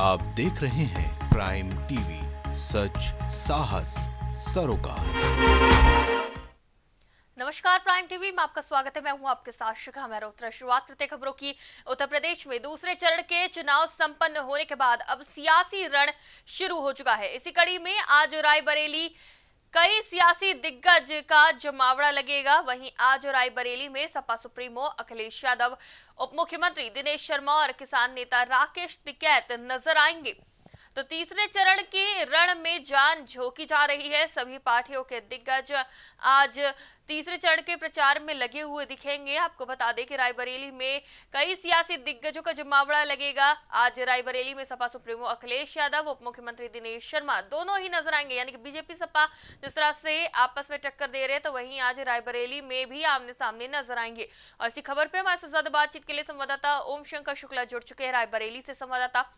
आप देख रहे हैं प्राइम टीवी सच साहस सरोकार नमस्कार प्राइम टीवी में आपका स्वागत है मैं हूं आपके साथ शिखा मेहरोत्रा शुरुआत करते खबरों की उत्तर प्रदेश में दूसरे चरण के चुनाव संपन्न होने के बाद अब सियासी रण शुरू हो चुका है इसी कड़ी में आज रायबरेली कई सियासी दिग्गज का जमावड़ा लगेगा वहीं आज रायबरेली में सपा सुप्रीमो अखिलेश यादव उप मुख्यमंत्री दिनेश शर्मा और किसान नेता राकेश टिकैत नजर आएंगे तो तीसरे चरण की रण में जान झोंकी जा रही है सभी पार्टियों के दिग्गज आज तीसरे चरण के प्रचार में लगे हुए दिखेंगे आपको बता दें कि रायबरेली में कई सियासी दिग्गजों का जमावड़ा लगेगा आज रायबरेली में सपा सुप्रीमो अखिलेश यादव उप मुख्यमंत्री दिनेश शर्मा दोनों ही नजर आएंगे यानी कि बीजेपी सपा जिस तरह से आपस में टक्कर दे रहे हैं तो वहीं आज रायबरेली में भी आमने सामने नजर आएंगे और इसी खबर पर हमारे साथ ज्यादा बातचीत के लिए संवाददाता ओम शंकर शुक्ला जुड़ चुके हैं रायबरेली से संवाददाता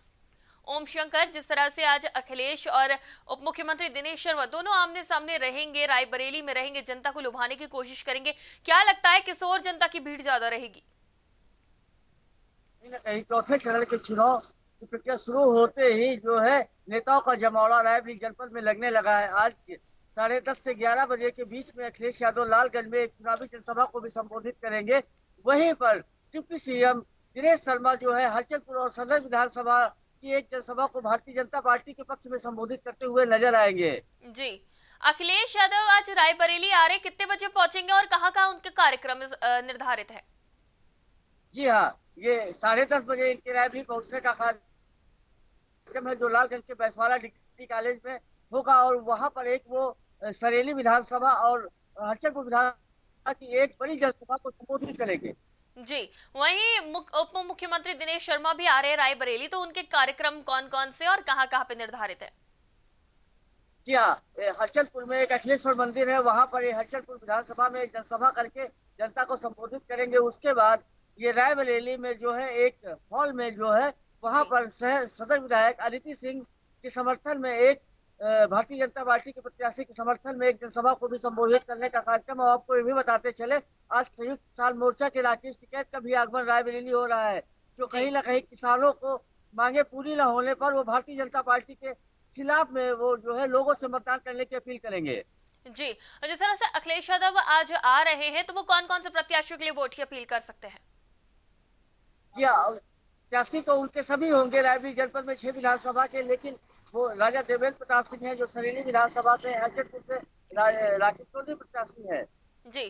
ओम शंकर जिस तरह से आज अखिलेश और उप मुख्यमंत्री दिनेश शर्मा दोनों आमने सामने रहेंगे रायबरेली में रहेंगे जनता को लुभाने की कोशिश करेंगे क्या लगता है किस और जनता की भीड़ ज्यादा रहेगी चौथे चरण के चुनाव प्रक्रिया शुरू होते ही जो है नेताओं का जमावड़ा रायबरेली जनपद में लगने लगा है आज साढ़े दस से ग्यारह बजे के बीच में अखिलेश यादव लालगंज में एक चुनावी जनसभा को भी संबोधित करेंगे वहीं पर डिप्टी सीएम दिनेश शर्मा जो है हरचलपुर और सदर विधानसभा की एक जनसभा को भारतीय जनता पार्टी के पक्ष में संबोधित करते हुए नजर आएंगे जी अखिलेश यादव आज रायबरेली आ रहे कितने बजे पहुंचेंगे और कहां कहां उनके कार्यक्रम निर्धारित है जी हाँ ये साढ़े दस बजे इनके राय भी पहुँचने का कार्यक्रम है जो लालगंज के बैसवाला डिग्री कॉलेज में होगा और वहाँ पर एक वो सरेली विधानसभा और हरचरपुर विधानसभा की एक बड़ी जनसभा को संबोधित करेंगे जी वही उप मुख्यमंत्री दिनेश शर्मा भी आ रहे हैं रायबरेली तो उनके कार्यक्रम कौन कौन से और कहां कहां पे निर्धारित है जी हाँ हर्षलपुर में एक अखिलेश्वर मंदिर है वहां पर हर्षलपुर विधानसभा में एक जनसभा करके जनता को संबोधित करेंगे उसके बाद ये रायबरेली में जो है एक हॉल में जो है वहाँ पर सदर विधायक अदिति सिंह के समर्थन में एक भारतीय जनता पार्टी के प्रत्याशी के समर्थन में एक जनसभा को भी संबोधित करने का कार्यक्रम और आपको ये भी बताते चले आज संयुक्त किसान मोर्चा के राकेश टिकैत का भी आगमन रायबरेली हो रहा है जो कहीं ना कहीं किसानों को मांगे पूरी न होने पर वो भारतीय जनता पार्टी के खिलाफ में वो जो है लोगों से मतदान करने की अपील करेंगे जी जिस तरह से अखिलेश यादव आज आ रहे हैं तो वो कौन कौन से प्रत्याशियों के लिए वोट की अपील कर सकते हैं जी प्रत्याशी तो उनके सभी होंगे रायबरेली जनपद में छह विधानसभा के लेकिन वो राजा देवेंद्र प्रताप सिंह है जो सरेली विधानसभा से हजरतपुर से राकेश चौधरी प्रत्याशी है जी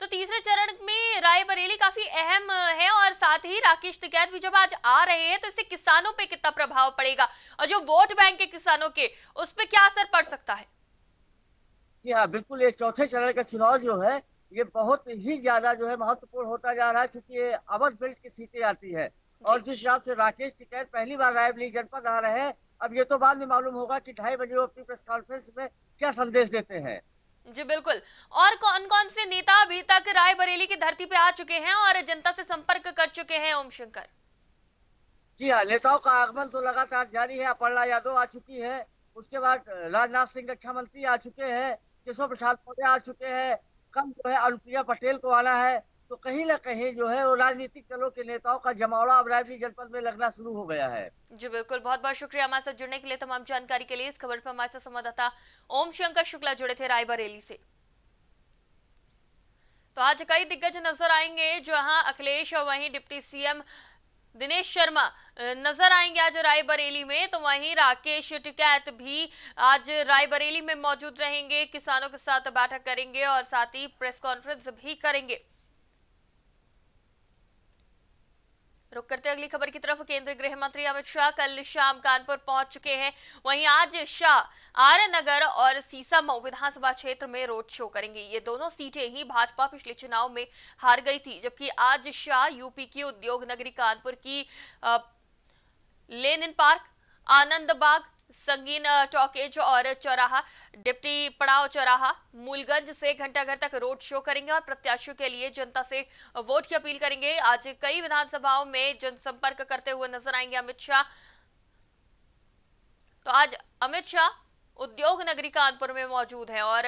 तो तीसरे चरण में रायबरेली काफी अहम है और साथ ही राकेश टिकैत भी जब आज आ रहे हैं तो इससे किसानों पे कितना प्रभाव पड़ेगा और जो वोट बैंक के किसानों के उस पर क्या असर पड़ सकता है जी हाँ बिल्कुल ये चौथे चरण का चुनाव जो है ये बहुत ही ज्यादा जो है महत्वपूर्ण होता जा रहा है क्योंकि अवध बेल्ट की सीटें आती है और जिस हिसाब से राकेश टिकैत पहली बार रायबरेली जनपद आ रहे हैं अब ये तो बाद में मालूम होगा कि ढाई बजे वो अपनी प्रेस कॉन्फ्रेंस में क्या संदेश देते हैं जी बिल्कुल और कौन कौन से नेता अभी तक रायबरेली की धरती पे आ चुके हैं और जनता से संपर्क कर चुके हैं ओम शंकर जी हाँ नेताओं का आगमन तो लगातार जारी है अपर्णा यादव आ चुकी है उसके बाद राजनाथ सिंह रक्षा मंत्री आ चुके हैं केशव प्रसाद मौर्य आ चुके हैं कल जो है अनुप्रिया पटेल को आना है तो कहीं ना कहीं जो है वो राजनीतिक दलों के नेताओं का जमावड़ा अब रायबरेली जनपद में लगना शुरू हो गया है जी बिल्कुल बहुत बहुत शुक्रिया हमारे साथ जुड़ने के लिए तमाम जानकारी के लिए इस खबर पर हमारे साथ संवाददाता ओम शंकर शुक्ला जुड़े थे रायबरेली से तो आज कई दिग्गज नजर आएंगे जहां अखिलेश और वहीं डिप्टी सीएम दिनेश शर्मा नजर आएंगे आज रायबरेली में तो वहीं राकेश टिकैत भी आज रायबरेली में मौजूद रहेंगे किसानों के साथ बैठक करेंगे और साथ ही प्रेस कॉन्फ्रेंस भी करेंगे रुक करते अगली खबर की तरफ केंद्रीय गृह मंत्री अमित शाह कल शाम कानपुर पहुंच चुके हैं वहीं आज शाह आर नगर और मऊ विधानसभा क्षेत्र में रोड शो करेंगे ये दोनों सीटें ही भाजपा पिछले चुनाव में हार गई थी जबकि आज शाह यूपी की उद्योग नगरी कानपुर की लेन इन पार्क आनंद बाग संगीन टॉकेज और चौराहा डिप्टी पड़ाव चौराहा मूलगंज से घंटा घर तक रोड शो करेंगे और प्रत्याशियों के लिए जनता से वोट की अपील करेंगे आज कई विधानसभाओं में जनसंपर्क करते हुए नजर आएंगे अमित शाह तो आज अमित शाह उद्योग नगरी कानपुर में मौजूद है और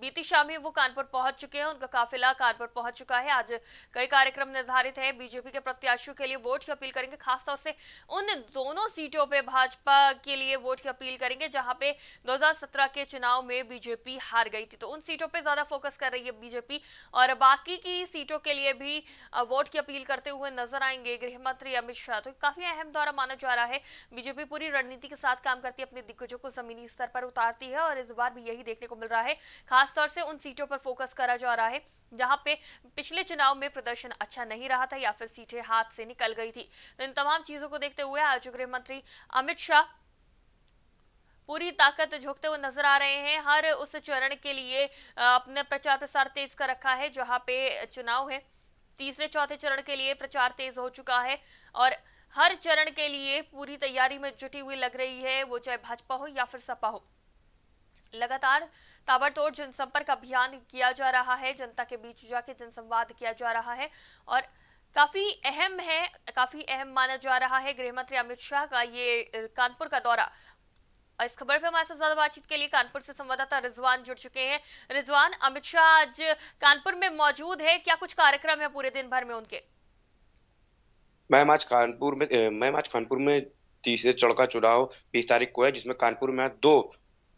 बीती शाम ही वो कानपुर पहुंच चुके हैं उनका काफिला कानपुर पहुंच चुका है आज कई कार्यक्रम निर्धारित है बीजेपी के प्रत्याशियों के लिए वोट की अपील करेंगे खासतौर से उन दोनों सीटों पे भाजपा के लिए वोट की अपील करेंगे जहां पे 2017 के चुनाव में बीजेपी हार गई थी तो उन सीटों पर ज्यादा फोकस कर रही है बीजेपी और बाकी की सीटों के लिए भी वोट की अपील करते हुए नजर आएंगे गृह मंत्री अमित शाह तो काफी अहम दौरा माना जा रहा है बीजेपी पूरी रणनीति के साथ काम करती है अपने दिग्गजों को जमीनी स्तर पर उतारती है और इस बार भी यही देखने को मिल रहा है खासतौर से उन सीटों पर फोकस करा जा रहा है जहां पे पिछले चुनाव में प्रदर्शन अच्छा नहीं रहा था या फिर सीटें हाथ से निकल गई थी तो इन तमाम चीजों को देखते हुए आज गृह मंत्री अमित शाह पूरी ताकत झोंकते हुए नजर आ रहे हैं हर उस चरण के लिए अपने प्रचार प्रसार तेज कर रखा है जहां पे चुनाव है तीसरे चौथे चरण के लिए प्रचार तेज हो चुका है और हर चरण के लिए पूरी तैयारी में जुटी हुई लग रही है वो चाहे भाजपा हो या फिर सपा हो लगातार ताबड़तोड़ जनसंपर्क अभियान किया जा रहा है जनता के बीच जाके जनसंवाद किया जा रहा है और काफी अहम है काफी अहम माना जा रहा है गृह मंत्री अमित शाह का ये कानपुर का दौरा इस खबर पे हमारे साथ ज्यादा बातचीत के लिए कानपुर से संवाददाता रिजवान जुड़ चुके हैं रिजवान अमित शाह आज कानपुर में मौजूद है क्या कुछ कार्यक्रम है पूरे दिन भर में उनके मैम आज कानपुर में मैम आज कानपुर में तीसरे चौड़का चुनाव बीस तारीख को है जिसमें कानपुर में दो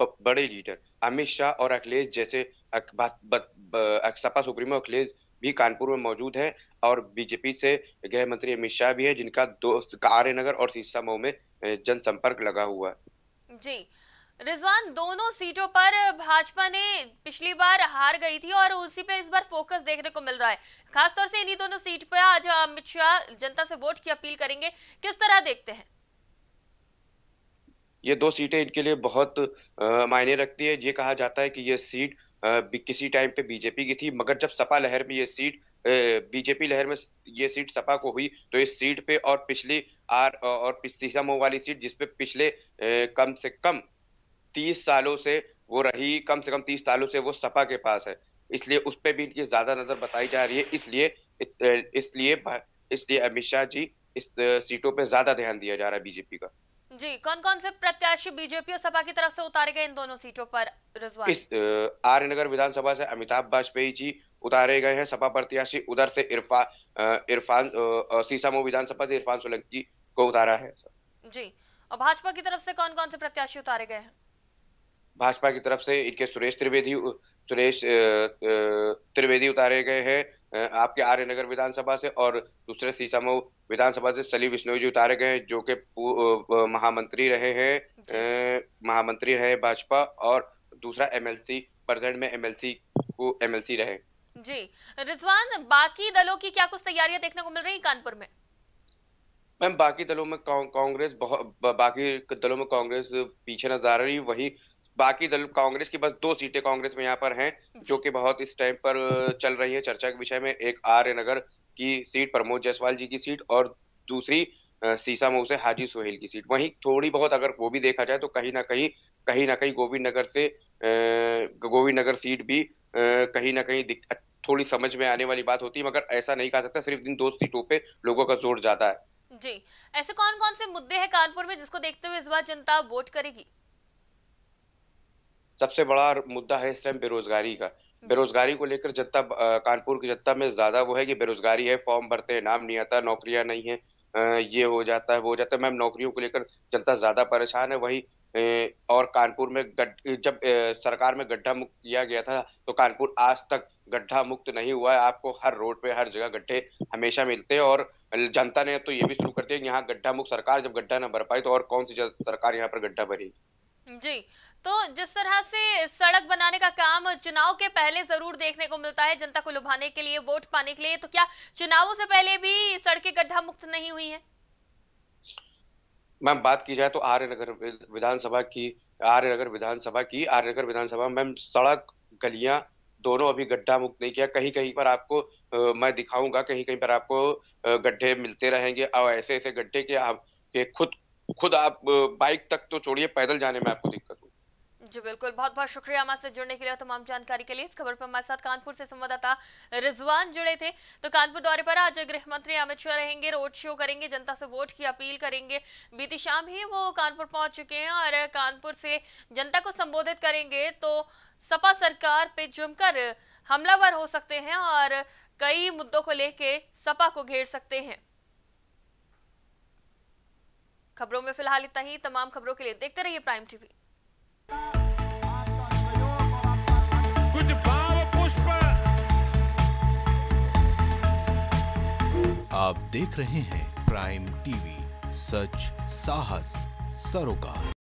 बड़े लीडर अमित शाह और अखिलेश जैसे सपा सुप्रीमो अखिलेश भी कानपुर में मौजूद हैं और बीजेपी से गृह मंत्री अमित शाह भी हैं जिनका दोस्त आर्यनगर और सीसा मऊ में जनसंपर्क लगा हुआ है जी रिजवान दोनों सीटों पर भाजपा ने पिछली बार हार गई थी और उसी पे इस बार फोकस देखने को मिल रहा है खासतौर से इन्हीं दोनों सीट पर आज अमित शाह जनता से वोट की अपील करेंगे किस तरह देखते हैं ये दो सीटें इनके लिए बहुत मायने रखती है ये कहा जाता है कि ये सीट आ, किसी टाइम पे बीजेपी की थी मगर जब सपा लहर में ये सीट बीजेपी लहर में ये सीट सपा को हुई तो इस सीट पे और पिछली आर और सीसमो वाली सीट जिसपे पिछले कम से कम तीस सालों से वो रही कम से कम तीस सालों से वो सपा के पास है इसलिए उस पर भी इनकी ज्यादा नजर बताई जा रही है इसलिए इसलिए इसलिए अमित शाह जी इस सीटों पे ज्यादा ध्यान दिया जा रहा है बीजेपी का जी कौन कौन से प्रत्याशी बीजेपी और सपा की तरफ से उतारे गए इन दोनों सीटों पर रिजवान आर्यनगर विधानसभा से अमिताभ वाजपेयी जी उतारे गए हैं सपा प्रत्याशी उधर से इरफान इरफान सीसामो विधानसभा से इरफान सोलंकी को उतारा है जी और भाजपा की तरफ से कौन कौन से प्रत्याशी उतारे गए हैं भाजपा की तरफ से इनके सुरेश त्रिवेदी सुरेश त्रिवेदी उतारे गए हैं आपके आर्यनगर विधानसभा से और दूसरे सीसामऊ विधानसभा से सली बिश्नोई जी उतारे गए हैं जो के महामंत्री रहे हैं महामंत्री रहे भाजपा और दूसरा एमएलसी प्रजेंट में एमएलसी को एमएलसी रहे जी रिजवान बाकी दलों की क्या कुछ तैयारियां देखने को मिल रही कानपुर में मैम बाकी दलों में कांग्रेस बहुत बाकी दलों में कांग्रेस पीछे नजर आ रही वही बाकी दल कांग्रेस की बस दो सीटें कांग्रेस में यहाँ पर हैं जो कि बहुत इस टाइम पर चल रही है चर्चा के विषय में एक आर्य नगर की सीट प्रमोद जायसवाल जी की सीट और दूसरी सीसा मऊ से हाजी सोहेल की सीट वहीं थोड़ी बहुत अगर वो भी देखा जाए तो कहीं ना कहीं कहीं ना कहीं गोविंद नगर से गोविंद नगर सीट भी कहीं ना कहीं थोड़ी समझ में आने वाली बात होती है मगर ऐसा नहीं कहा सकता सिर्फ इन दो सीटों पर लोगों का जोर ज्यादा है जी ऐसे कौन कौन से मुद्दे हैं कानपुर में जिसको देखते हुए इस बार जनता वोट करेगी सबसे बड़ा मुद्दा है इस टाइम बेरोजगारी का बेरोजगारी को लेकर जनता कानपुर की जनता में ज्यादा वो है कि बेरोजगारी है फॉर्म भरते हैं नाम नहीं आता नौकरियां नहीं है ये हो जाता है वो हो जाता है मैम नौकरियों को लेकर जनता ज्यादा परेशान है वही और कानपुर में जब सरकार में गड्ढा मुक्त किया गया था तो कानपुर आज तक गड्ढा मुक्त नहीं हुआ है आपको हर रोड पे हर जगह गड्ढे हमेशा मिलते हैं और जनता ने तो ये भी शुरू कर दिया यहाँ गड्ढा मुक्त सरकार जब गड्ढा न भर पाई तो और कौन सी सरकार यहाँ पर गड्ढा भरेगी जी तो जिस तरह से सड़क बनाने का काम चुनाव के पहले जरूर देखने को मिलता है जनता को लुभाने के लिए वोट पाने के लिए तो क्या चुनावों से पहले भी सड़कें गड्ढा मुक्त नहीं हुई है मैम बात की जाए तो आर्य नगर विधानसभा की आर्य नगर विधानसभा की आर्य नगर विधानसभा मैम सड़क गलियां दोनों अभी गड्ढा मुक्त नहीं किया कहीं कहीं पर आपको आ, मैं दिखाऊंगा कहीं कहीं पर आपको गड्ढे मिलते रहेंगे और ऐसे ऐसे गड्ढे के आप के खुद खुद आप बाइक तक तो छोड़िए पैदल जाने में आपको दिक्कत होगी जी बिल्कुल बहुत बहुत शुक्रिया हमारे साथ जुड़ने के लिए तमाम जानकारी के लिए इस खबर पर हमारे साथ कानपुर से संवाददाता रिजवान जुड़े थे तो कानपुर दौरे पर आज गृह मंत्री अमित शाह रहेंगे रोड शो करेंगे जनता से वोट की अपील करेंगे बीती शाम ही वो कानपुर पहुंच चुके हैं और कानपुर से जनता को संबोधित करेंगे तो सपा सरकार पे जमकर हमलावर हो सकते हैं और कई मुद्दों को लेके सपा को घेर सकते हैं खबरों में फिलहाल इतना ही तमाम खबरों के लिए देखते रहिए प्राइम टीवी कुछ पुष्प आप देख रहे हैं प्राइम टीवी सच साहस सरोकार